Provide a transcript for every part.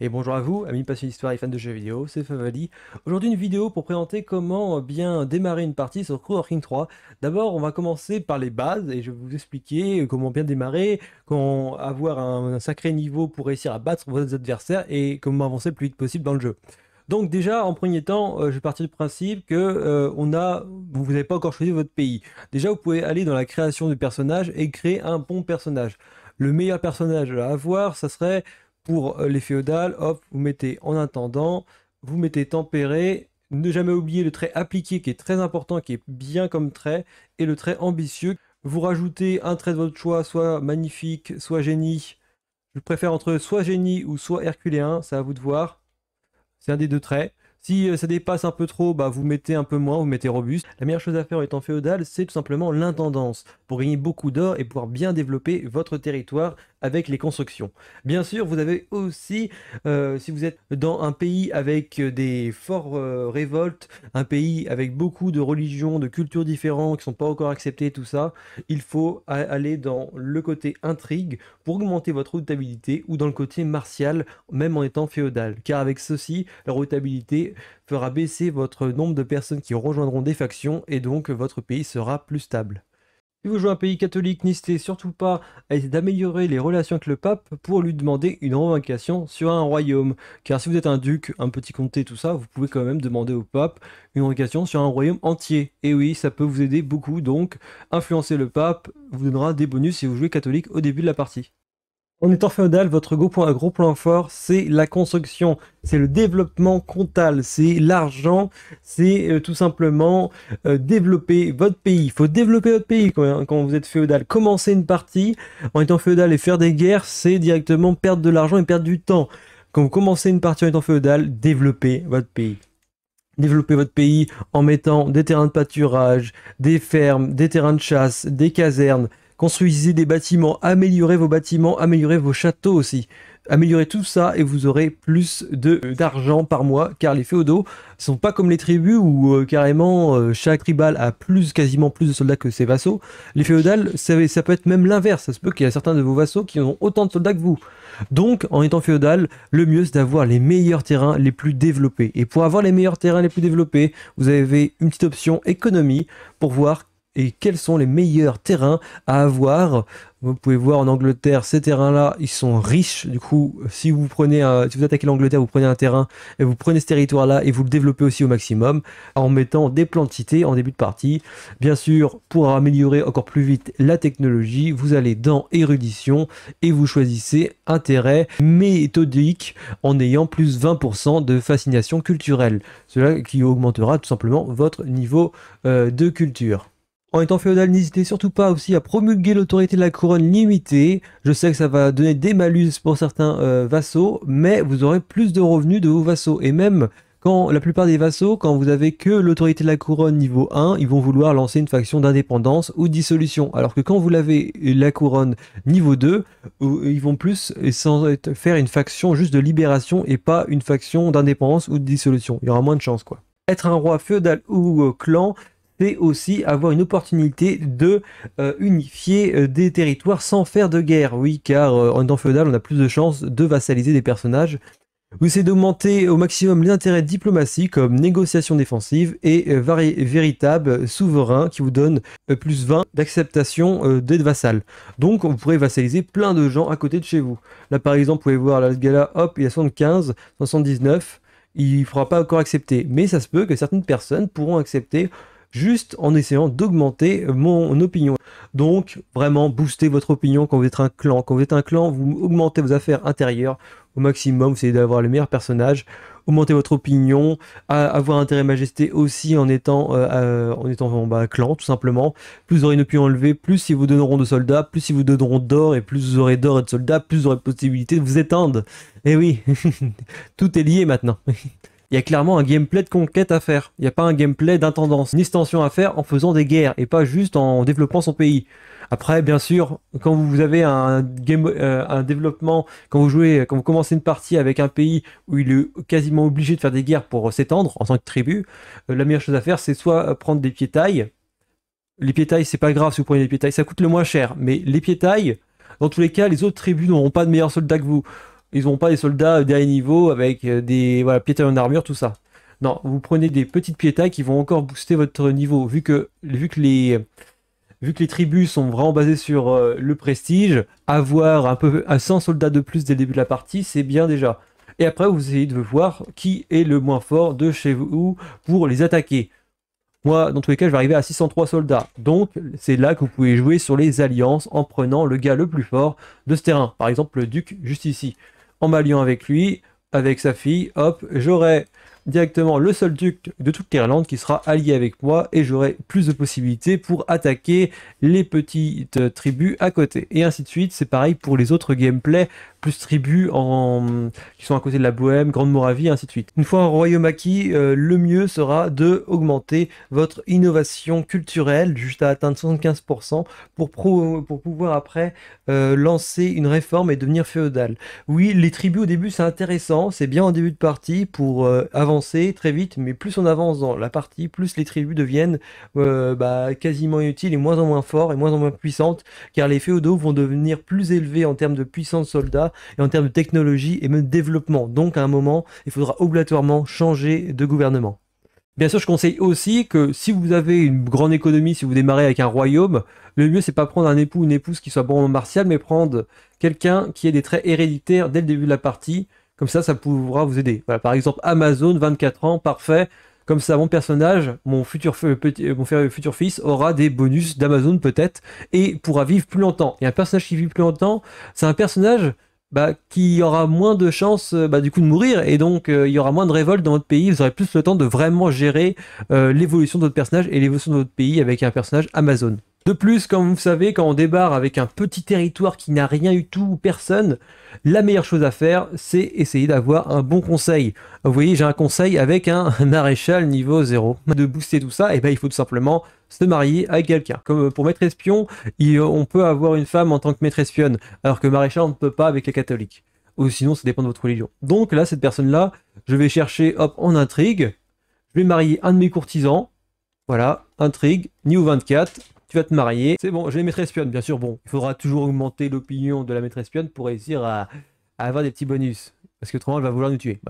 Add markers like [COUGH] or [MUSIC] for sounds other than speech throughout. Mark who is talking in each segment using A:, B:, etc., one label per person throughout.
A: Et bonjour à vous, amis passionnés d'histoire et fans de jeux vidéo, c'est Favali. Aujourd'hui une vidéo pour présenter comment euh, bien démarrer une partie sur Crewworking 3. D'abord on va commencer par les bases et je vais vous expliquer euh, comment bien démarrer, comment avoir un, sacré niveau pour réussir à battre vos adversaires et comment avancer le plus vite possible dans le jeu. Donc déjà, en premier temps, euh, je vais partir du principe que on a, vous n'avez pas encore choisi votre pays. Déjà, vous pouvez aller dans la création du personnage et créer un bon personnage. Le meilleur personnage à avoir, ça serait pour euh, les féodales, hop, vous mettez en intendant, vous mettez tempéré, ne jamais oublier le trait appliqué qui est très important, qui est bien comme trait, et le trait ambitieux. Vous rajoutez un trait de votre choix, soit magnifique, soit génie. Je préfère entre soit génie ou soit herculéen, c'est à vous de voir. C'est un des deux traits. Si euh, ça dépasse un peu trop, bah vous mettez un peu moins, vous mettez robuste. La meilleure chose à faire en étant féodal, c'est tout simplement l'intendance, pour gagner beaucoup d'or et pouvoir bien développer votre territoire avec les constructions. Bien sûr, vous avez aussi, euh, si vous êtes dans un pays avec euh, des forts euh, révoltes, un pays avec beaucoup de religions, de cultures différentes qui sont pas encore acceptées, tout ça, il faut aller dans le côté intrigue pour augmenter votre routabilité ou dans le côté martial, même en étant féodal. Car avec ceci, la routabilité fera baisser votre nombre de personnes qui rejoindront des factions et donc votre pays sera plus stable. Si vous jouez un pays catholique, n'hésitez surtout pas à essayer d'améliorer les relations avec le pape pour lui demander une revendication sur un royaume. Car si vous êtes un duc, un petit comté, tout ça, vous pouvez quand même demander au pape une revendication sur un royaume entier. Et oui, ça peut vous aider beaucoup, donc influencer le pape vous donnera des bonus si vous jouez catholique au début de la partie. En étant féodal, votre point, gros point fort, c'est la construction, c'est le développement comptable, c'est l'argent, c'est euh, tout simplement euh, développer votre pays. Il faut développer votre pays quand, hein, quand, vous êtes féodal. Commencer une partie en étant féodal et faire des guerres, c'est directement perdre de l'argent et perdre du temps. Quand vous commencez une partie en étant féodal, développez votre pays. Développez votre pays en mettant des terrains de pâturage, des fermes, des terrains de chasse, des casernes, Construisez des bâtiments, améliorez vos bâtiments, améliorez vos châteaux aussi. Améliorez tout ça et vous aurez plus euh, d'argent par mois car les féodaux ne sont pas comme les tribus où euh, carrément euh, chaque tribal a plus quasiment plus de soldats que ses vassaux. Les féodales, ça, ça peut être même l'inverse. Ça se peut qu'il y a certains de vos vassaux qui ont autant de soldats que vous. Donc, en étant féodal, le mieux c'est d'avoir les meilleurs terrains les plus développés. Et pour avoir les meilleurs terrains les plus développés, vous avez une petite option économie pour voir et quels sont les meilleurs terrains à avoir. Vous pouvez voir en Angleterre, ces terrains-là, ils sont riches. Du coup, si vous prenez, si vous attaquez l'Angleterre, vous prenez un terrain et vous prenez ce territoire-là et vous le développez aussi au maximum en mettant des plantités en début de partie. Bien sûr, pour améliorer encore plus vite la technologie, vous allez dans érudition et vous choisissez intérêt méthodique en ayant plus 20% de fascination culturelle. Cela qui augmentera tout simplement votre niveau euh, de culture. En étant féodal, n'hésitez surtout pas aussi à promulguer l'autorité de la couronne limitée. Je sais que ça va donner des malus pour certains euh, vassaux, mais vous aurez plus de revenus de vos vassaux. Et même quand la plupart des vassaux, quand vous avez que l'autorité de la couronne niveau 1, ils vont vouloir lancer une faction d'indépendance ou dissolution. Alors que quand vous l'avez la couronne niveau 2, euh, ils vont plus sans faire une faction juste de libération et pas une faction d'indépendance ou de dissolution. Il y aura moins de chance quoi. Être un roi féodal ou euh, clan, c'est aussi avoir une opportunité de euh, unifier euh, des territoires sans faire de guerre. Oui, car euh, en étant féodal, on a plus de chances de vassaliser des personnages. Vous c'est d'augmenter au maximum les intérêts de diplomatie comme négociation défensive et véritable souverain qui vous donne plus 20 d'acceptation d'être vassal. Donc vous pourrez vassaliser plein de gens à côté de chez vous. Là par exemple, vous pouvez voir la gala, hop, il y a 75, 79 il ne fera pas encore accepter. Mais ça se peut que certaines personnes pourront accepter juste en essayant d'augmenter mon opinion. Donc, vraiment, booster votre opinion quand vous êtes un clan. Quand vous êtes un clan, vous augmentez vos affaires intérieures au maximum, vous essayez d'avoir le meilleur personnage, augmenter votre opinion, avoir intérêt majesté aussi en étant, euh, euh, en étant bah, clan, tout simplement. Plus vous aurez une opinion enlevée, plus ils vous donneront de soldats, plus ils vous donneront d'or, et plus vous aurez d'or et de soldats, plus vous aurez possibilité de vous étendre. Et eh oui, [LAUGHS] tout est lié maintenant. [LAUGHS] il y a clairement un gameplay de conquête à faire. Il n'y a pas un gameplay d'intendance une extension à faire en faisant des guerres et pas juste en développant son pays. Après, bien sûr, quand vous avez euh, un, développement, quand vous jouez, quand vous commencez une partie avec un pays où il est quasiment obligé de faire des guerres pour s'étendre en tant que tribu, euh, la meilleure chose à faire, c'est soit euh, prendre des piétailles. Les piétailles, c'est pas grave si vous prenez des piétailles, ça coûte le moins cher. Mais les piétailles, dans tous les cas, les autres tribus n'auront pas de meilleurs soldats que vous. Ils n'ont pas des soldats euh, dernier niveau avec euh, des voilà, en armure, tout ça. Non, vous prenez des petites piétas qui vont encore booster votre niveau. Vu que, vu que, les, vu que les tribus sont vraiment basées sur euh, le prestige, avoir un peu à 100 soldats de plus dès le début de la partie, c'est bien déjà. Et après, vous essayez de voir qui est le moins fort de chez vous pour les attaquer. Moi, dans tous les cas, je vais arriver à 603 soldats. Donc, c'est là que vous pouvez jouer sur les alliances en prenant le gars le plus fort de ce terrain. Par exemple, le duc, juste ici en m'alliant avec lui, avec sa fille, hop, j'aurai directement le seul duc de toute l'Irlande qui sera allié avec moi et j'aurai plus de possibilités pour attaquer les petites tribus à côté. Et ainsi de suite, c'est pareil pour les autres gameplays plus tribus en, qui sont à côté de la Bohème, Grande Moravie, ainsi de suite. Une fois un royaume acquis, euh, le mieux sera d'augmenter votre innovation culturelle juste à atteindre 75% pour, pour pouvoir après euh, lancer une réforme et devenir féodal. Oui, les tribus au début c'est intéressant, c'est bien en début de partie pour euh, avancer très vite, mais plus on avance dans la partie, plus les tribus deviennent bah, quasiment inutiles et moins en moins forts et moins en moins puissantes, car les féodaux vont devenir plus élevés en termes de puissance soldats et en termes de technologie et même de développement. Donc à un moment, il faudra obligatoirement changer de gouvernement. Bien sûr, je conseille aussi que si vous avez une grande économie, si vous démarrez avec un royaume, le mieux c'est pas prendre un époux ou une épouse qui soit bon en martial, mais prendre quelqu'un qui ait des traits héréditaires dès le début de la partie. Comme ça, ça pourra vous aider. par exemple, Amazon, 24 ans, parfait. Comme ça, mon personnage, mon futur, petit, mon futur fils, aura des bonus d'Amazon peut-être et pourra vivre plus longtemps. Et un personnage qui vit plus longtemps, c'est un personnage bah, qu'il y aura moins de chances euh, bah, du coup de mourir et donc euh, il y aura moins de révolte dans votre pays. Vous aurez plus le temps de vraiment gérer euh, l'évolution de votre personnage et l'évolution de votre pays avec un personnage Amazon. De plus, comme vous savez, quand on débarre avec un petit territoire qui n'a rien eu tout ou personne, la meilleure chose à faire, c'est essayer d'avoir un bon conseil. Vous voyez, j'ai un conseil avec un, [LAUGHS] maréchal niveau 0. De booster tout ça, et eh ben, il faut tout simplement se marier avec quelqu'un. Comme euh, pour maître espion, euh, on peut avoir une femme en tant que maître espionne, alors que maréchal, on ne peut pas avec les catholiques. Ou sinon, ça dépend de votre religion. Donc là, cette personne-là, je vais chercher, hop, en intrigue. Je vais marier un de mes courtisans. Voilà, intrigue, new 24 tu vas te marier. C'est bon, j'ai les mettre espionne, bien sûr. Bon, il faudra toujours augmenter l'opinion de la maîtresse espionne pour réussir à, avoir des petits bonus. Parce que autrement, elle va vouloir nous tuer.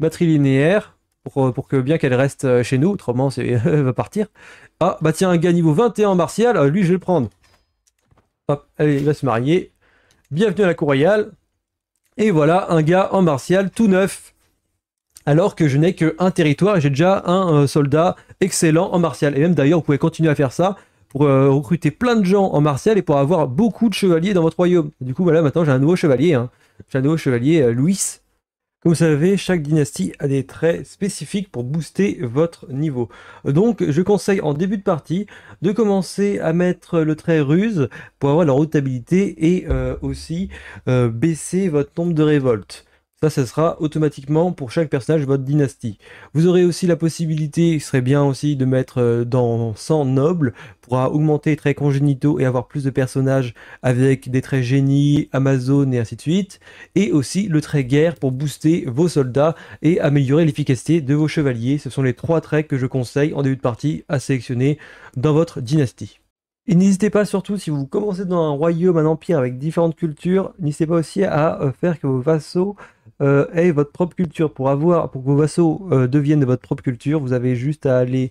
A: Batterie linéaire, euh, pour, que bien qu'elle reste euh, chez nous, autrement, [LAUGHS] elle va partir. Ah, bah tiens, un gars niveau 21 en martial, euh, lui, je vais le prendre. Hop, allez, il va se marier. Bienvenue à la cour royale. Et voilà, un gars en martial tout neuf. Alors que je n'ai qu'un territoire et j'ai déjà un soldat excellent en martial. Et même d'ailleurs, vous pouvez continuer à faire ça pour euh, recruter plein de gens en martial et pour avoir beaucoup de chevaliers dans votre royaume. Du coup, voilà, maintenant j'ai un nouveau chevalier. Hein. J'ai un nouveau chevalier, euh, Louis. Comme vous savez, chaque dynastie a des traits spécifiques pour booster votre niveau. Donc, je conseille en début de partie de commencer à mettre le trait ruse pour avoir la routabilité et euh, aussi baisser votre nombre de révoltes. Ça, sera automatiquement pour chaque personnage votre dynastie. Vous aurez aussi la possibilité, il serait bien aussi de mettre euh, dans 100 nobles, pour augmenter les traits congénitaux et avoir plus de personnages avec des traits génie, Amazon et ainsi de suite. Et aussi le trait guerre pour booster vos soldats et améliorer l'efficacité de vos chevaliers. Ce sont les trois traits que je conseille en début de partie à sélectionner dans votre dynastie. Et n'hésitez pas surtout, si vous commencez dans un royaume, un empire avec différentes cultures, n'hésitez pas aussi à euh, faire que vos vassaux et euh, votre propre culture. Pour avoir, pour que vos vassaux euh, deviennent de votre propre culture, vous avez juste à aller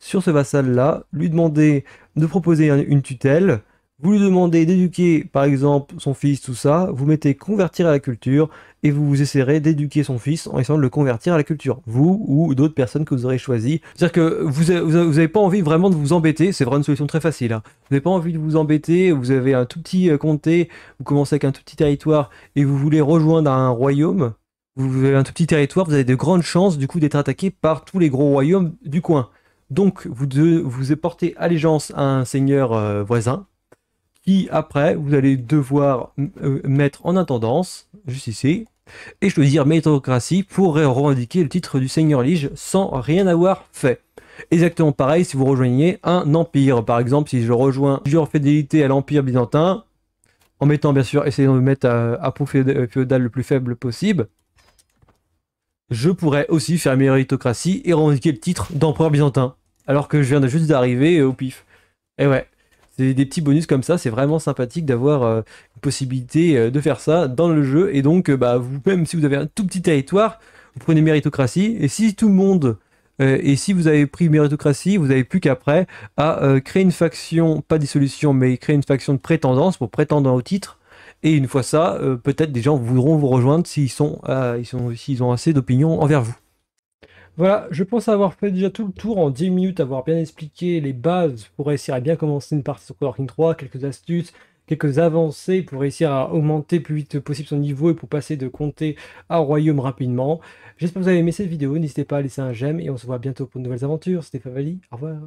A: sur ce vassal-là, lui demander de proposer une tutelle, vous lui demandez d'éduquer, par exemple, son fils, tout ça. Vous mettez convertir à la culture et vous vous essaierez d'éduquer son fils en essayant de le convertir à la culture. Vous ou d'autres personnes que vous aurez choisies. C'est-à-dire que vous n'avez pas envie vraiment de vous embêter. C'est vraiment une solution très facile. Hein. Vous n'avez pas envie de vous embêter. Vous avez un tout petit euh, comté. Vous commencez avec un tout petit territoire et vous voulez rejoindre un royaume. Vous avez un tout petit territoire. Vous avez de grandes chances, du coup, d'être attaqué par tous les gros royaumes du coin. Donc, vous, vous portez allégeance à un seigneur euh, voisin, qui après vous allez devoir euh, mettre en intendance, juste ici, et choisir méritocratie pour revendiquer le titre du seigneur lige sans rien avoir fait. Exactement pareil si vous rejoignez un empire. Par exemple, si je rejoins plusieurs fidélité à l'empire byzantin, en mettant bien sûr, essayant de mettre euh, à, à euh, féodal le plus faible possible, je pourrais aussi faire méritocratie et revendiquer le titre d'empereur byzantin. Alors que je viens de juste d'arriver au pif. Et eh ouais, c'est des petits bonus comme ça, c'est vraiment sympathique d'avoir euh, une possibilité euh, de faire ça dans le jeu. Et donc, euh, bah, vous, même si vous avez un tout petit territoire, vous prenez méritocratie. Et si tout le monde, et si vous avez pris méritocratie, vous n'avez plus qu'après à créer une faction, pas dissolution, mais créer une faction de prétendance pour prétendre au titre. Et une fois ça, peut-être des gens voudront vous rejoindre s'ils sont, ils sont, s'ils ont assez d'opinion envers vous. Voilà, je pense avoir fait déjà tout le tour en 10 minutes, avoir bien expliqué les bases pour réussir à bien commencer une partie sur Coworking 3, quelques astuces, quelques avancées pour réussir à augmenter plus vite possible son niveau et pour passer de comté à royaume rapidement. J'espère que vous avez aimé cette vidéo, n'hésitez pas à laisser un j'aime et on se voit bientôt pour de nouvelles aventures. C'était Favali, au revoir.